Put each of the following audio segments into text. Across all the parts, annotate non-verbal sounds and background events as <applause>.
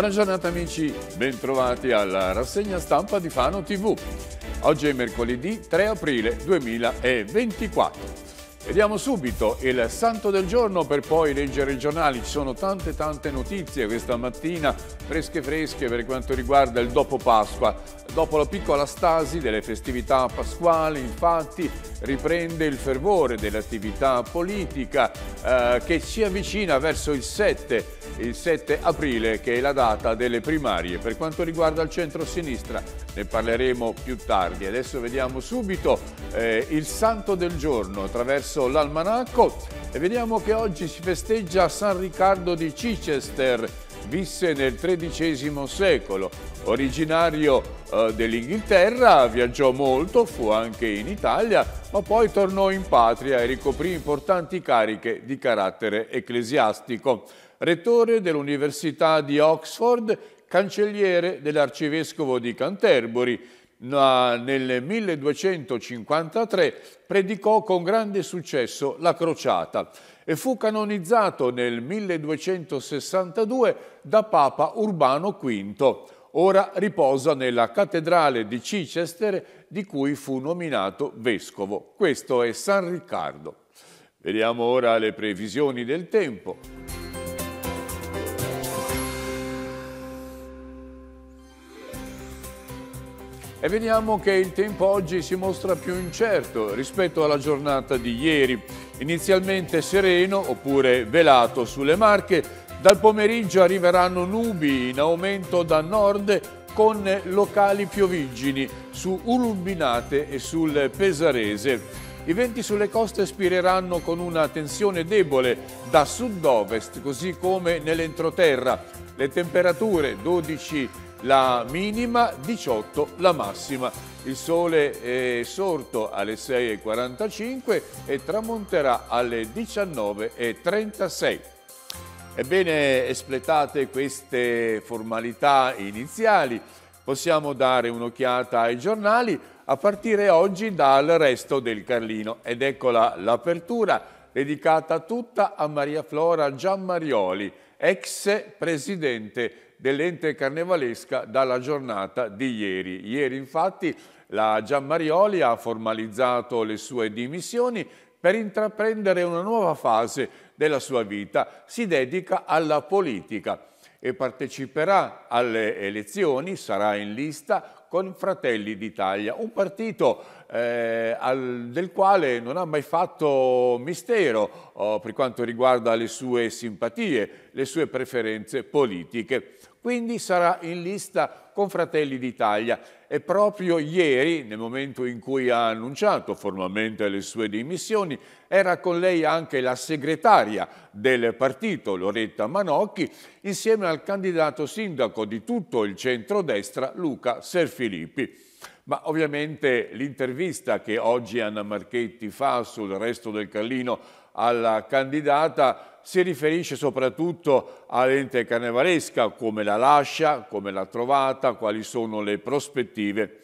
Buona giornata amici, bentrovati alla rassegna stampa di Fano TV. Oggi è mercoledì 3 aprile 2024. Vediamo subito il santo del giorno per poi leggere i giornali. Ci sono tante tante notizie questa mattina, fresche fresche per quanto riguarda il dopo Pasqua. Dopo la piccola stasi delle festività pasquali, infatti, riprende il fervore dell'attività politica eh, che si avvicina verso il 7, il 7 aprile, che è la data delle primarie. Per quanto riguarda il centro-sinistra, ne parleremo più tardi. Adesso vediamo subito eh, il santo del giorno attraverso l'almanacco e vediamo che oggi si festeggia San Riccardo di Chichester, visse nel XIII secolo. Originario eh, dell'Inghilterra, viaggiò molto, fu anche in Italia, ma poi tornò in patria e ricoprì importanti cariche di carattere ecclesiastico. Rettore dell'Università di Oxford, cancelliere dell'arcivescovo di Canterbury, ma nel 1253 predicò con grande successo la crociata e fu canonizzato nel 1262 da Papa Urbano V. Ora riposa nella cattedrale di Chichester di cui fu nominato vescovo. Questo è San Riccardo. Vediamo ora le previsioni del tempo. E vediamo che il tempo oggi si mostra più incerto rispetto alla giornata di ieri. Inizialmente sereno oppure velato sulle Marche, dal pomeriggio arriveranno nubi in aumento da nord con locali pioviggini su Urumbinate e sul Pesarese. I venti sulle coste spireranno con una tensione debole da sud-ovest, così come nell'entroterra. Le temperature 12 la minima, 18 la massima. Il sole è sorto alle 6.45 e tramonterà alle 19.36. Ebbene, espletate queste formalità iniziali, possiamo dare un'occhiata ai giornali a partire oggi dal resto del Carlino. Ed eccola l'apertura dedicata tutta a Maria Flora Giammarioli, ex presidente dell'ente carnevalesca dalla giornata di ieri. Ieri infatti la Giammarioli ha formalizzato le sue dimissioni per intraprendere una nuova fase della sua vita. Si dedica alla politica e parteciperà alle elezioni, sarà in lista con Fratelli d'Italia, un partito eh, al, del quale non ha mai fatto mistero oh, per quanto riguarda le sue simpatie, le sue preferenze politiche quindi sarà in lista con Fratelli d'Italia. E proprio ieri, nel momento in cui ha annunciato formalmente le sue dimissioni, era con lei anche la segretaria del partito, Loretta Manocchi, insieme al candidato sindaco di tutto il centrodestra, Luca Serfilippi. Ma ovviamente l'intervista che oggi Anna Marchetti fa sul resto del Carlino alla candidata si riferisce soprattutto all'ente carnevalesca, come la lascia, come l'ha trovata, quali sono le prospettive.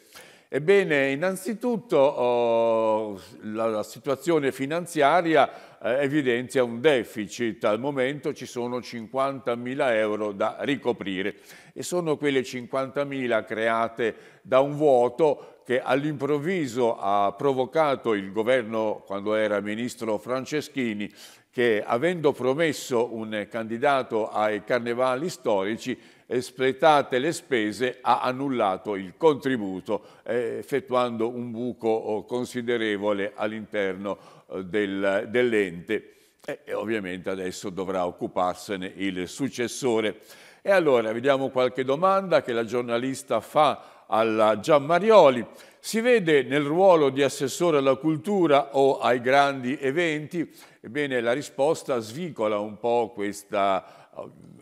Ebbene, innanzitutto oh, la, la, situazione finanziaria eh, evidenzia un deficit, al momento ci sono 50.000 euro da ricoprire e sono quelle 50.000 create da un vuoto che all'improvviso ha provocato il governo, quando era ministro Franceschini, che avendo promesso un candidato ai carnevali storici, espletate eh, le spese, ha annullato il contributo, eh, effettuando un buco oh, considerevole all'interno eh, del, dell'ente. E, ovviamente adesso dovrà occuparsene il successore. E allora vediamo qualche domanda che la giornalista fa alla Gian Marioli. Si vede nel ruolo di assessore alla cultura o ai grandi eventi? Ebbene, la risposta svicola un po' questa,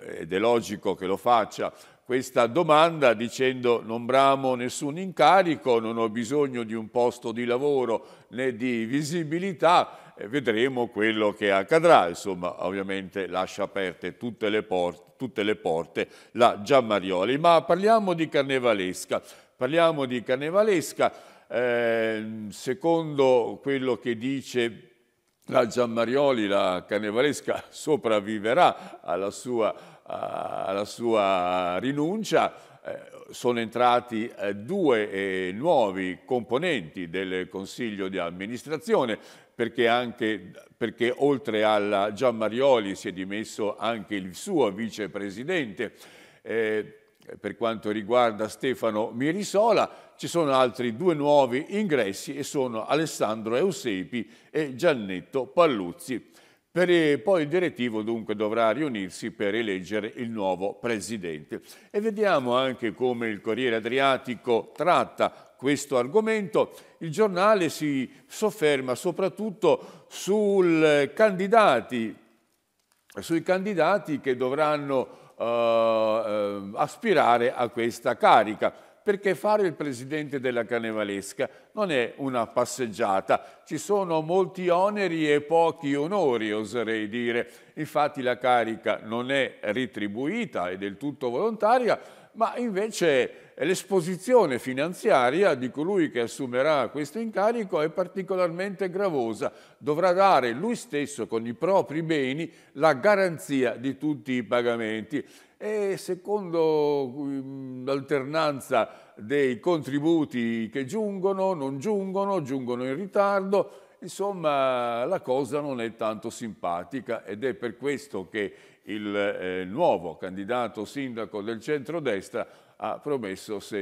eh, ed è logico che lo faccia, questa domanda dicendo non bramo nessun incarico, non ho bisogno di un posto di lavoro né di visibilità, eh, vedremo quello che accadrà. Insomma, ovviamente lascia aperte tutte le porte, tutte le porte la Giammarioli. Ma parliamo di Carnevalesca. Parliamo di carnevalesca, eh, secondo quello che dice la Giammarioli, la carnevalesca <laughs> sopravviverà alla sua, alla sua rinuncia, eh, sono entrati eh, due eh, nuovi componenti del Consiglio di amministrazione, perché, anche, perché oltre alla Giammarioli si è dimesso anche il suo vicepresidente. Eh, per quanto riguarda Stefano Mirisola, ci sono altri due nuovi ingressi e sono Alessandro Eusepi e Giannetto Palluzzi. Per, eh, poi il direttivo dunque dovrà riunirsi per eleggere il nuovo presidente. E vediamo anche come il Corriere Adriatico tratta questo argomento. Il giornale si sofferma soprattutto sul eh, candidati, sui candidati che dovranno eh, eh, aspirare a questa carica, perché fare il presidente della Canevalesca non è una passeggiata, ci sono molti oneri e pochi onori, oserei dire. Infatti la carica non è ritribuita, è del tutto volontaria, ma invece l'esposizione finanziaria di colui che assumerà questo incarico è particolarmente gravosa, dovrà dare lui stesso con i propri beni la garanzia di tutti i pagamenti e secondo mm, l'alternanza dei contributi che giungono, non giungono, giungono in ritardo, insomma la cosa non è tanto simpatica ed è per questo che il eh, nuovo candidato sindaco del centrodestra ha promesso, se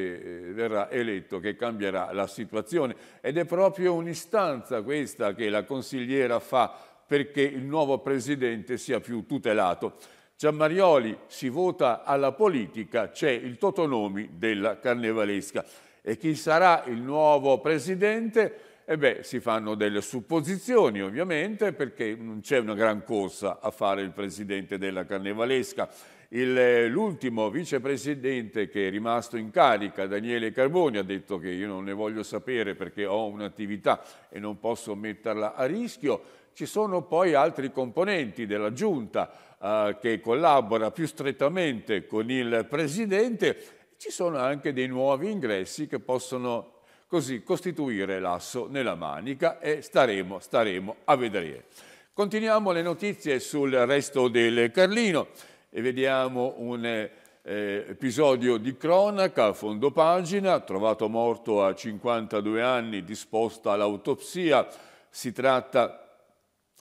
eh, verrà eletto, che cambierà la situazione. Ed è proprio un'istanza questa che la consigliera fa perché il nuovo presidente sia più tutelato. Giammarioli si vota alla politica, c'è il totonomi della carnevalesca. E chi sarà il nuovo presidente? E beh, si fanno delle supposizioni ovviamente perché non c'è una gran corsa a fare il presidente della Carnevalesca. Eh, l'ultimo vicepresidente che è rimasto in carica, Daniele Carboni, ha detto che io non ne voglio sapere perché ho un'attività e non posso metterla a rischio. Ci sono poi altri componenti della giunta eh, che collabora più strettamente con il presidente. Ci sono anche dei nuovi ingressi che possono così costituire l'asso nella manica e staremo, staremo a vedere. Continuiamo le notizie sul resto del Carlino e vediamo un eh, episodio di cronaca a fondo pagina, trovato morto a 52 anni, disposta all'autopsia. Si tratta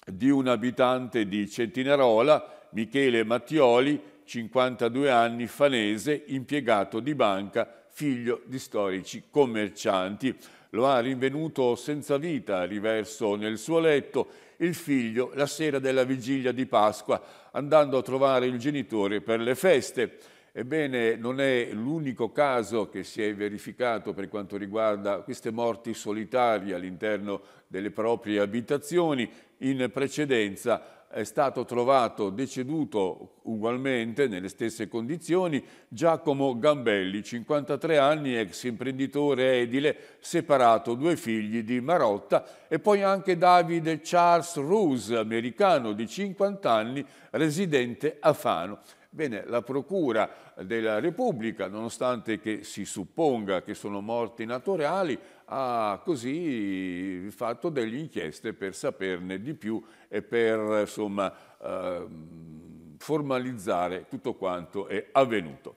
di un abitante di Centinarola, Michele Mattioli, 52 anni, fanese, impiegato di banca, figlio di storici commercianti. Lo ha rinvenuto senza vita, riverso nel suo letto, il figlio la sera della vigilia di Pasqua, andando a trovare il genitore per le feste. Ebbene, non è l'unico caso che si è verificato per quanto riguarda queste morti solitarie all'interno delle proprie abitazioni. In precedenza è stato trovato deceduto ugualmente nelle stesse condizioni Giacomo Gambelli, 53 anni, ex imprenditore edile, separato, due figli di Marotta e poi anche Davide Charles Roos, americano di 50 anni, residente a Fano. Bene, la Procura della Repubblica, nonostante che si supponga che sono morti naturali, ha così fatto delle inchieste per saperne di più e per insomma, eh, formalizzare tutto quanto è avvenuto.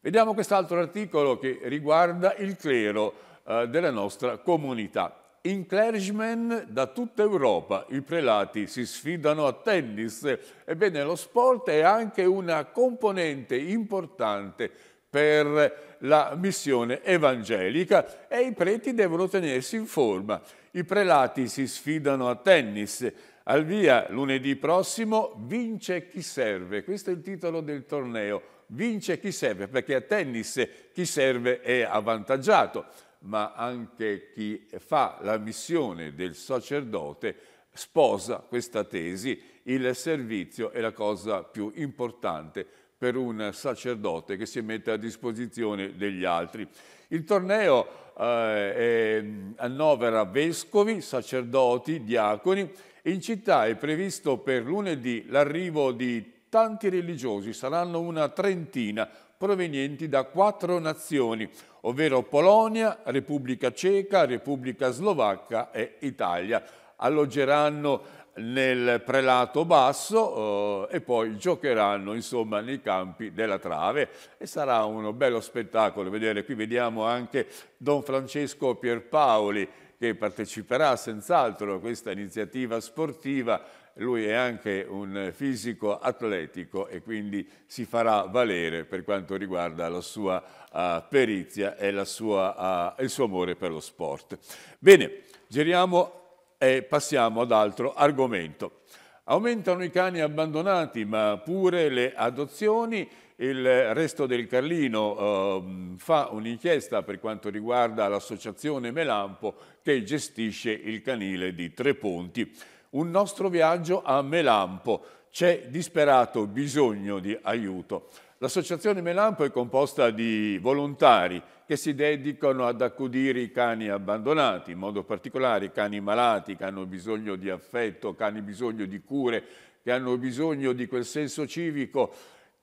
Vediamo quest'altro articolo che riguarda il clero eh, della nostra comunità. In clergyman da tutta Europa i prelati si sfidano a tennis. Ebbene, lo sport è anche una componente importante per la missione evangelica e i preti devono tenersi in forma. I prelati si sfidano a tennis. Al via lunedì prossimo vince chi serve. Questo è il titolo del torneo. Vince chi serve, perché a tennis chi serve è avvantaggiato, ma anche chi fa la missione del sacerdote sposa questa tesi. Il servizio è la cosa più importante per un sacerdote che si mette a disposizione degli altri. Il torneo eh, annovera vescovi, sacerdoti, diaconi. In città è previsto per lunedì l'arrivo di tanti religiosi, saranno una trentina, provenienti da quattro nazioni, ovvero Polonia, Repubblica Ceca, Repubblica Slovacca e Italia. Alloggeranno nel prelato basso eh, e poi giocheranno insomma nei campi della trave e sarà uno bello spettacolo vedere qui vediamo anche Don Francesco Pierpaoli che parteciperà senz'altro a questa iniziativa sportiva lui è anche un fisico atletico e quindi si farà valere per quanto riguarda la sua uh, perizia e sua, uh, il suo amore per lo sport. Bene, giriamo e passiamo ad altro argomento. Aumentano i cani abbandonati, ma pure le adozioni. Il resto del Carlino eh, fa un'inchiesta per quanto riguarda l'associazione Melampo che gestisce il canile di Tre Ponti. Un nostro viaggio a Melampo. C'è disperato bisogno di aiuto. L'associazione Melampo è composta di volontari che si dedicano ad accudire i cani abbandonati, in modo particolare i cani malati che hanno bisogno di affetto, che hanno bisogno di cure, che hanno bisogno di quel senso civico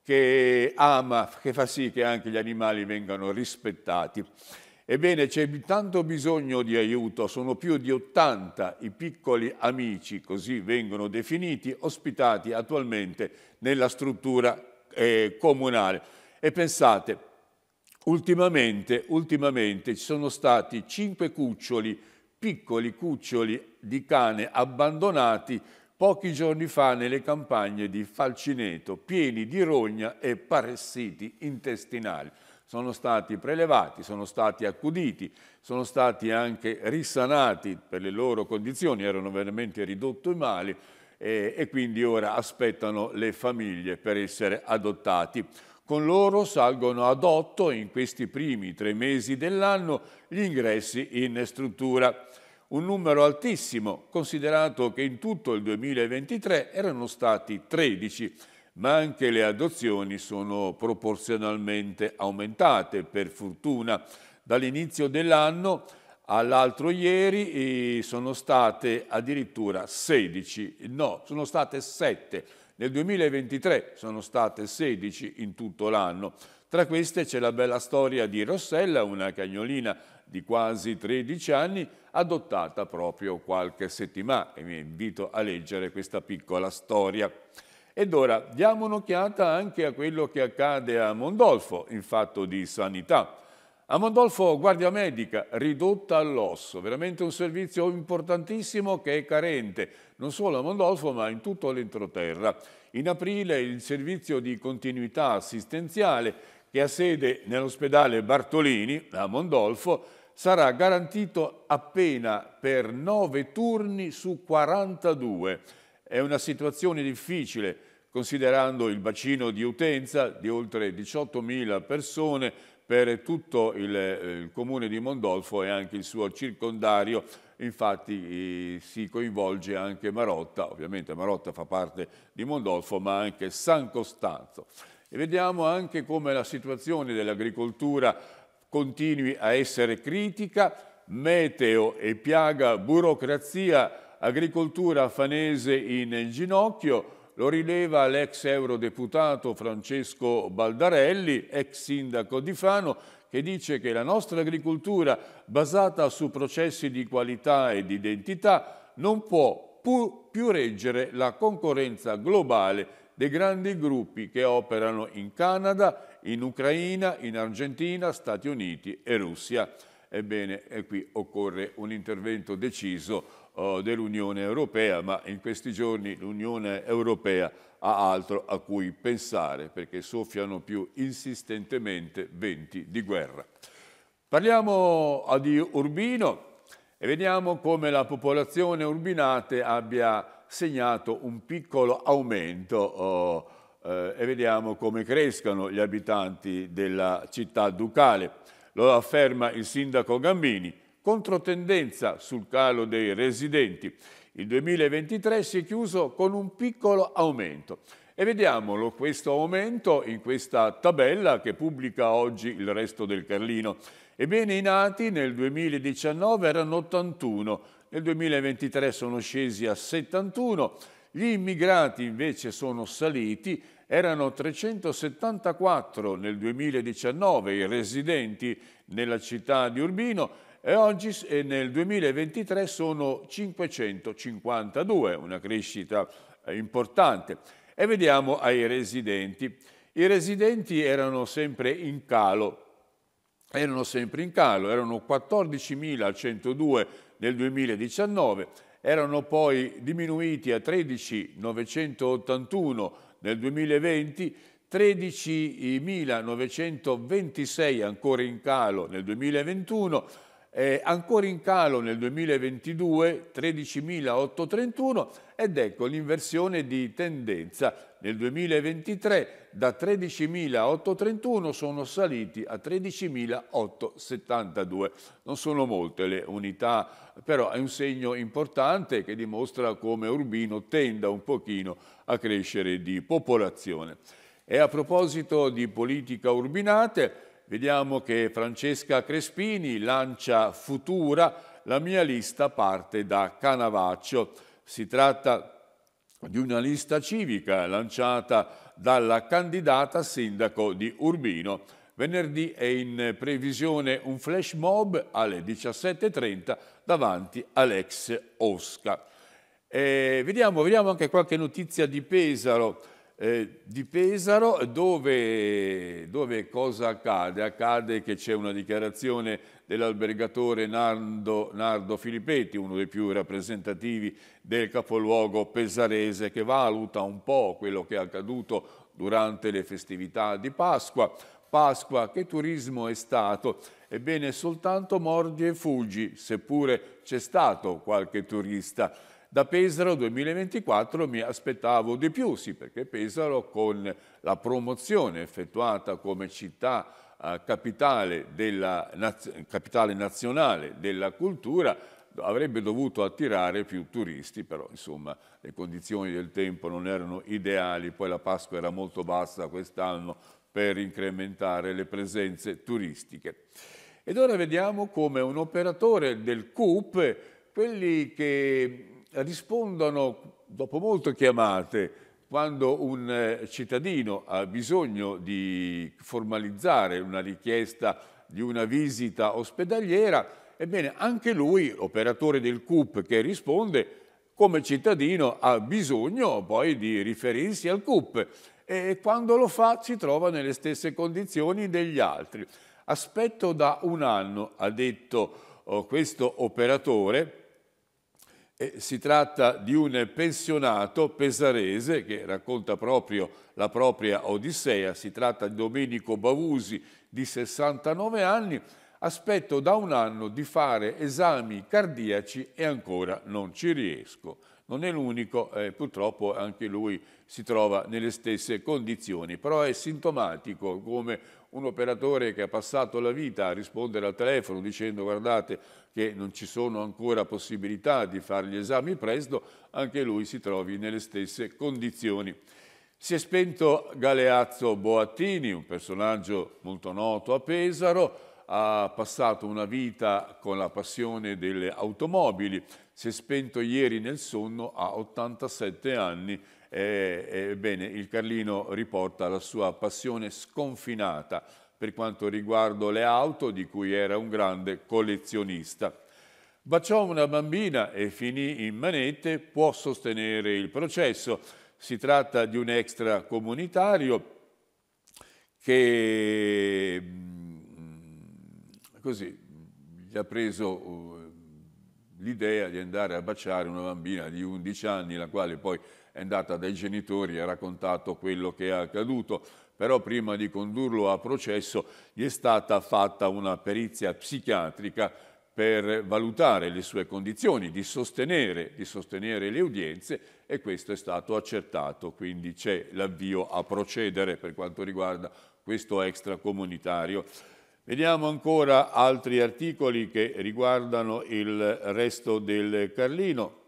che ama, che fa sì che anche gli animali vengano rispettati. Ebbene, c'è tanto bisogno di aiuto, sono più di 80 i piccoli amici, così vengono definiti, ospitati attualmente nella struttura eh, comunale. E pensate, Ultimamente, ultimamente ci sono stati cinque cuccioli, piccoli cuccioli di cane abbandonati pochi giorni fa nelle campagne di Falcineto, pieni di rogna e parassiti intestinali. Sono stati prelevati, sono stati accuditi, sono stati anche risanati per le loro condizioni, erano veramente ridotti i mali e, eh, e quindi ora aspettano le famiglie per essere adottati. Con loro salgono ad otto in questi primi tre mesi dell'anno gli ingressi in struttura, un numero altissimo considerato che in tutto il 2023 erano stati 13, ma anche le adozioni sono proporzionalmente aumentate, per fortuna. Dall'inizio dell'anno all'altro ieri eh, sono state addirittura 16, no, sono state 7 nel 2023 sono state 16 in tutto l'anno. Tra queste c'è la bella storia di Rossella, una cagnolina di quasi 13 anni, adottata proprio qualche settimana e vi invito a leggere questa piccola storia. Ed ora diamo un'occhiata anche a quello che accade a Mondolfo in fatto di sanità. A Mondolfo guardia medica ridotta all'osso, veramente un servizio importantissimo che è carente, non solo a Mondolfo ma in tutto l'entroterra. In aprile il servizio di continuità assistenziale che ha sede nell'ospedale Bartolini a Mondolfo sarà garantito appena per 9 turni su 42. È una situazione difficile considerando il bacino di utenza di oltre 18.000 persone per tutto il, eh, il comune di Mondolfo e anche il suo circondario infatti eh, si coinvolge anche Marotta, ovviamente Marotta fa parte di Mondolfo, ma anche San Costanzo. E vediamo anche come la situazione dell'agricoltura continui a essere critica, meteo e piaga burocrazia, agricoltura fanese in ginocchio, lo rileva l'ex eurodeputato Francesco Baldarelli, ex sindaco di Fano, che dice che la nostra agricoltura basata su processi di qualità e di identità non può più reggere la concorrenza globale dei grandi gruppi che operano in Canada, in Ucraina, in Argentina, Stati Uniti e Russia. Ebbene, qui occorre un intervento deciso eh, dell'Unione Europea, ma in questi giorni l'Unione Europea ha altro a cui pensare perché soffiano più insistentemente venti di guerra. Parliamo ah, di Urbino e vediamo come la popolazione urbinate abbia segnato un piccolo aumento oh, eh, e vediamo come crescano gli abitanti della città ducale. Lo afferma il sindaco Gambini controtendenza sul calo dei residenti. Il 2023 si è chiuso con un piccolo aumento. E vediamolo questo aumento in questa tabella che pubblica oggi il resto del Carlino. Ebbene, i nati nel 2019 erano 81, nel 2023 sono scesi a 71, gli immigrati invece sono saliti, erano 374 nel 2019 i residenti nella città di Urbino e oggi e nel 2023 sono 552, una crescita eh, importante. E vediamo ai residenti. I residenti erano sempre in calo, erano sempre in calo, erano 14.102 nel 2019, erano poi diminuiti a 13.981 nel 2020, 13.926 ancora in calo nel 2021, eh, ancora in calo nel 2022 13.831 ed ecco l'inversione di tendenza nel 2023 da 13.831 sono saliti a 13.872 non sono molte le unità però è un segno importante che dimostra come Urbino tenda un pochino a crescere di popolazione e a proposito di politica urbinate Vediamo che Francesca Crespini lancia Futura, la mia lista parte da Canavaccio. Si tratta di una lista civica lanciata dalla candidata sindaco di Urbino. Venerdì è in previsione un flash mob alle 17.30 davanti all'ex Osca. E vediamo, vediamo anche qualche notizia di Pesaro. Eh, di Pesaro dove, dove, cosa accade? Accade che c'è una dichiarazione dell'albergatore Nardo, Nardo Filippetti, uno dei più rappresentativi del capoluogo pesarese, che valuta un po' quello che è accaduto durante le festività di Pasqua. Pasqua, che turismo è stato? Ebbene, soltanto mordi e fuggi, seppure c'è stato qualche turista da Pesaro 2024 mi aspettavo di più, sì perché Pesaro con la promozione effettuata come città eh, capitale, della, capitale nazionale della cultura avrebbe dovuto attirare più turisti, però insomma le condizioni del tempo non erano ideali, poi la Pasqua era molto bassa quest'anno per incrementare le presenze turistiche. Ed ora vediamo come un operatore del CUP, quelli che rispondono dopo molte chiamate quando un eh, cittadino ha bisogno di formalizzare una richiesta di una visita ospedaliera, ebbene anche lui, operatore del CUP che risponde, come cittadino ha bisogno poi di riferirsi al CUP e quando lo fa si trova nelle stesse condizioni degli altri. Aspetto da un anno, ha detto oh, questo operatore, e si tratta di un pensionato pesarese che racconta proprio la propria Odissea, si tratta di Domenico Bavusi di 69 anni, aspetto da un anno di fare esami cardiaci e ancora non ci riesco. Non è l'unico, eh, purtroppo anche lui si trova nelle stesse condizioni, però è sintomatico come un operatore che ha passato la vita a rispondere al telefono dicendo guardate che non ci sono ancora possibilità di fare gli esami presto, anche lui si trovi nelle stesse condizioni. Si è spento Galeazzo Boattini, un personaggio molto noto a Pesaro, ha passato una vita con la passione delle automobili, si è spento ieri nel sonno a 87 anni. Ebbene, il Carlino riporta la sua passione sconfinata per quanto riguarda le auto, di cui era un grande collezionista. Baciò una bambina e finì in manette, può sostenere il processo. Si tratta di un extracomunitario che così gli ha preso uh, l'idea di andare a baciare una bambina di 11 anni, la quale poi è andata dai genitori e ha raccontato quello che è accaduto, però prima di condurlo a processo gli è stata fatta una perizia psichiatrica per valutare le sue condizioni, di sostenere, di sostenere le udienze e questo è stato accertato, quindi c'è l'avvio a procedere per quanto riguarda questo extracomunitario. Vediamo ancora altri articoli che riguardano il resto del Carlino.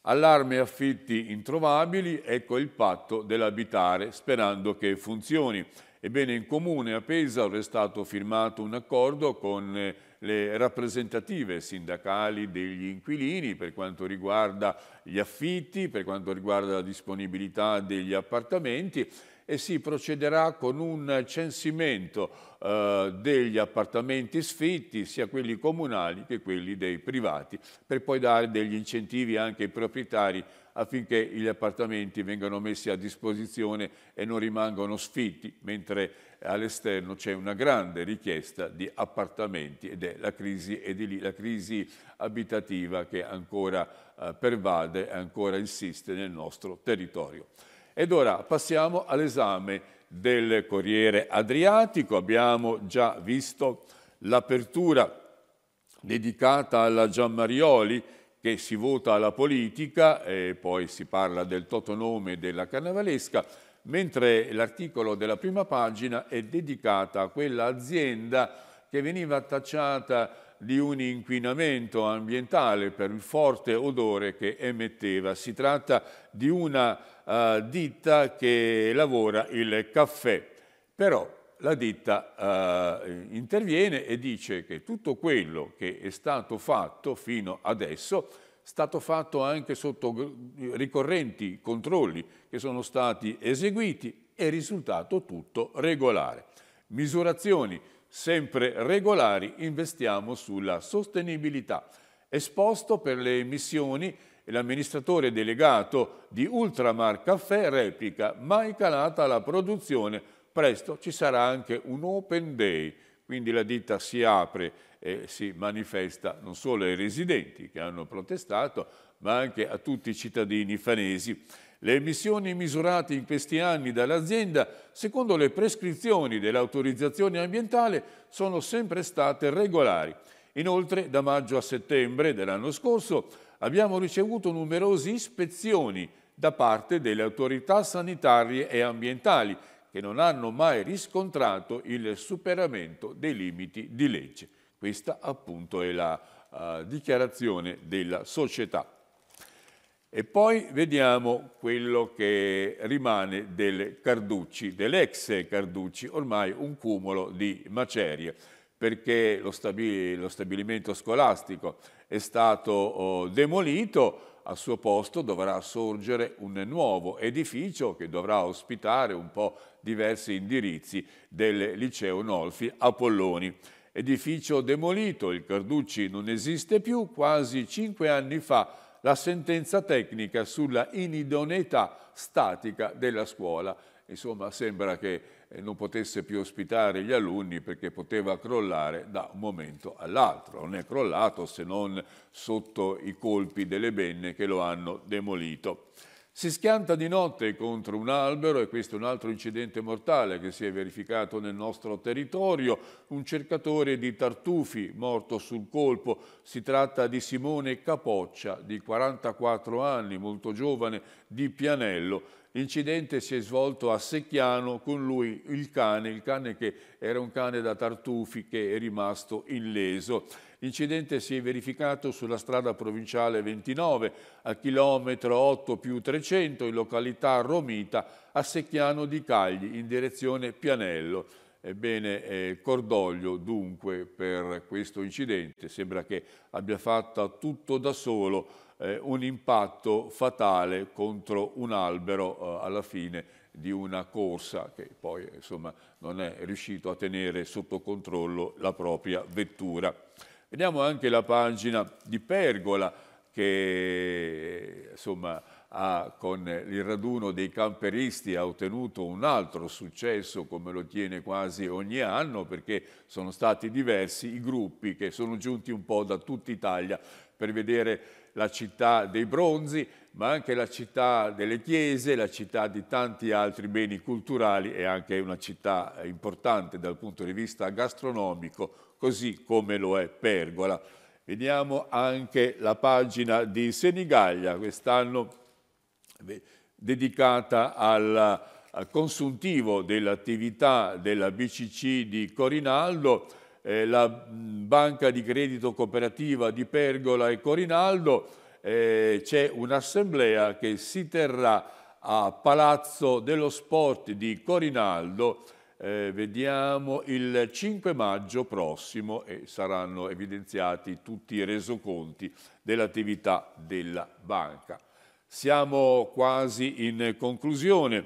Allarme affitti introvabili, ecco il patto dell'abitare, sperando che funzioni. Ebbene, in comune a Pesaro è stato firmato un accordo con eh, le rappresentative sindacali degli inquilini per quanto riguarda gli affitti, per quanto riguarda la disponibilità degli appartamenti e si procederà con un censimento eh, degli appartamenti sfitti, sia quelli comunali che quelli dei privati, per poi dare degli incentivi anche ai proprietari affinché gli appartamenti vengano messi a disposizione e non rimangano sfitti, mentre all'esterno c'è una grande richiesta di appartamenti ed è la crisi, ed è lì, la crisi abitativa che ancora eh, pervade e ancora insiste nel nostro territorio. Ed ora passiamo all'esame del Corriere Adriatico. Abbiamo già visto l'apertura dedicata alla Giammarioli che si vota alla politica e poi si parla del totonome della carnavalesca, mentre l'articolo della prima pagina è dedicato a quell'azienda che veniva tacciata di un inquinamento ambientale per il forte odore che emetteva. Si tratta di una eh, ditta che lavora il caffè. Però la ditta eh, interviene e dice che tutto quello che è stato fatto fino adesso è stato fatto anche sotto ricorrenti controlli che sono stati eseguiti e risultato tutto regolare. Misurazioni sempre regolari, investiamo sulla sostenibilità. Esposto per le emissioni e l'amministratore delegato di Ultramar Caffè replica mai calata la produzione, presto ci sarà anche un open day, quindi la ditta si apre e si manifesta non solo ai residenti che hanno protestato, ma anche a tutti i cittadini fanesi. Le emissioni misurate in questi anni dall'azienda, secondo le prescrizioni dell'autorizzazione ambientale, sono sempre state regolari Inoltre, da maggio a settembre dell'anno scorso abbiamo ricevuto numerose ispezioni da parte delle autorità sanitarie e ambientali che non hanno mai riscontrato il superamento dei limiti di legge. Questa appunto è la uh, dichiarazione della società. E poi vediamo quello che rimane del Carducci, dell'ex Carducci, ormai un cumulo di macerie perché lo, stabi lo stabilimento scolastico è stato oh, demolito, al suo posto dovrà sorgere un nuovo edificio che dovrà ospitare un po' diversi indirizzi del liceo Nolfi Apolloni. Edificio demolito, il Carducci non esiste più, quasi cinque anni fa la sentenza tecnica sulla inidoneità statica della scuola insomma sembra che eh, non potesse più ospitare gli alunni perché poteva crollare da un momento all'altro. Non è crollato se non sotto i colpi delle benne che lo hanno demolito. Si schianta di notte contro un albero e questo è un altro incidente mortale che si è verificato nel nostro territorio, un cercatore di tartufi morto sul colpo, si tratta di Simone Capoccia di 44 anni, molto giovane, di Pianello, L'incidente si è svolto a Secchiano con lui il cane, il cane che era un cane da tartufi che è rimasto illeso. L'incidente si è verificato sulla strada provinciale 29 a chilometro 8 più 300 in località Romita a Secchiano di Cagli in direzione Pianello. Ebbene, eh, cordoglio dunque per questo incidente, sembra che abbia fatto tutto da solo eh, un impatto fatale contro un albero eh, alla fine di una corsa che poi insomma, non è riuscito a tenere sotto controllo la propria vettura. Vediamo anche la pagina di Pergola che insomma, ha, con il raduno dei camperisti ha ottenuto un altro successo come lo tiene quasi ogni anno perché sono stati diversi i gruppi che sono giunti un po' da tutta Italia per vedere la città dei bronzi ma anche la città delle chiese, la città di tanti altri beni culturali e anche una città importante dal punto di vista gastronomico così come lo è Pergola. Vediamo anche la pagina di Senigallia, quest'anno dedicata al, consuntivo dell'attività della BCC di Corinaldo, eh, la banca di credito cooperativa di Pergola e Corinaldo, eh, c'è un'assemblea che si terrà a Palazzo dello Sport di Corinaldo, eh, vediamo il 5 maggio prossimo e saranno evidenziati tutti i resoconti dell'attività della banca. Siamo quasi in conclusione.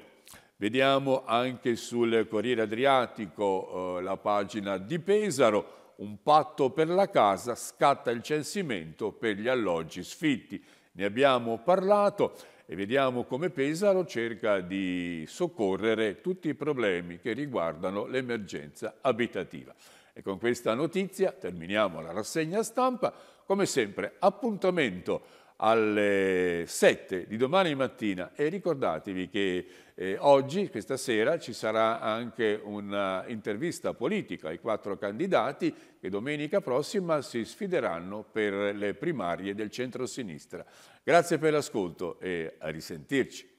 Vediamo anche sul Corriere Adriatico eh, la pagina di Pesaro, un patto per la casa, scatta il censimento per gli alloggi sfitti. Ne abbiamo parlato e vediamo come Pesaro cerca di soccorrere tutti i problemi che riguardano l'emergenza abitativa. E con questa notizia terminiamo la rassegna stampa. Come sempre, appuntamento alle 7 di domani mattina e ricordatevi che eh, oggi, questa sera, ci sarà anche un'intervista politica ai quattro candidati che domenica prossima si sfideranno per le primarie del centro-sinistra. Grazie per l'ascolto e a risentirci.